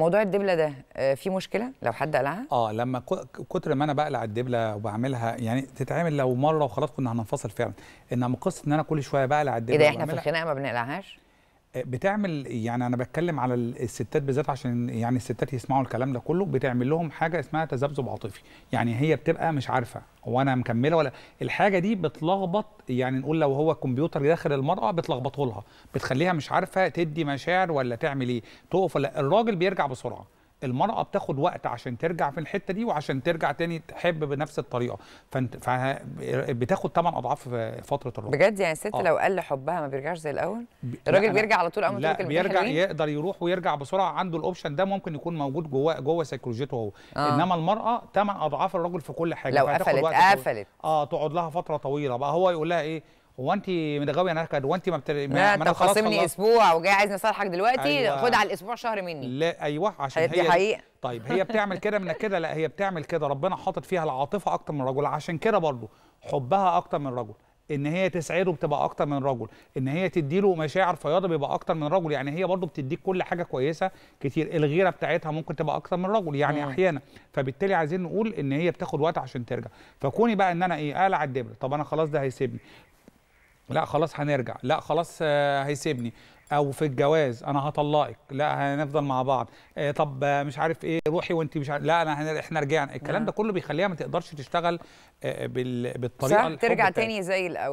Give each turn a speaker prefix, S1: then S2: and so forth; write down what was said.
S1: موضوع الدبله ده آه، في مشكله لو حد قلعها اه لما كتر ما انا بقلع الدبله وبعملها يعني تتعمل لو مره وخلاص كنا هننفصل فعلا انما قصه ان انا كل شويه بقلع الدبله ايه ده احنا في الخناقه ما بنقلعهاش بتعمل يعني انا بتكلم على الستات بالذات عشان يعني الستات يسمعوا الكلام ده كله بتعمل لهم حاجه اسمها تذبذب عاطفي يعني هي بتبقى مش عارفه هو انا مكمله ولا الحاجه دي بتلخبط يعني نقول لو هو كمبيوتر داخل المراه بتلخبطه لها بتخليها مش عارفه تدي مشاعر ولا تعمل ايه تقف ولا الراجل بيرجع بسرعه المرأة بتاخد وقت عشان ترجع في الحتة دي وعشان ترجع تاني تحب بنفس الطريقة فانت بتاخد ثمان أضعاف فترة الرجل بجد يعني الست آه. لو قل حبها ما بيرجعش زي الأول الراجل بيرجع على طول أول ما بيرجع يقدر يروح ويرجع بسرعة عنده الأوبشن ده ممكن يكون موجود جوه جوه سيكولوجيته هو آه. إنما المرأة ثمان أضعاف الرجل في كل حاجة لو قفلت قفلت اه تقعد لها فترة طويلة بقى هو يقول لها إيه هو انت من يعني انا اكد وانت ما, بتر... ما انت خاصمني اسبوع وجاي عايز نصالحك دلوقتي أيوة. خد على الاسبوع شهر مني لا ايوه عشان طيب، هي حقيقة. طيب هي بتعمل كده من كده لا هي بتعمل كده ربنا حاطط فيها العاطفه اكتر من الرجل عشان كده برضه حبها اكتر من الرجل ان هي تسعده بتبقى اكتر من رجل ان هي تديله مشاعر فياضه بيبقى اكتر من رجل يعني هي برضه بتديك كل حاجه كويسه كتير الغيره بتاعتها ممكن تبقى اكتر من رجل يعني مم. احيانا فبالتالي عايزين نقول ان هي بتاخد وقت عشان ترجع فكوني بقى ان انا ايه قلع الدبر طب انا خلاص ده هيسيبني لا خلاص هنرجع لا خلاص آه، هيسيبني او في الجواز انا هطلقك لا هنفضل مع بعض آه، طب آه، مش عارف ايه روحي وانت مش عارف لا انا احنا رجعنا الكلام نعم. ده كله بيخليها ما تقدرش تشتغل بالطريقه صح ترجع تاني زي الاول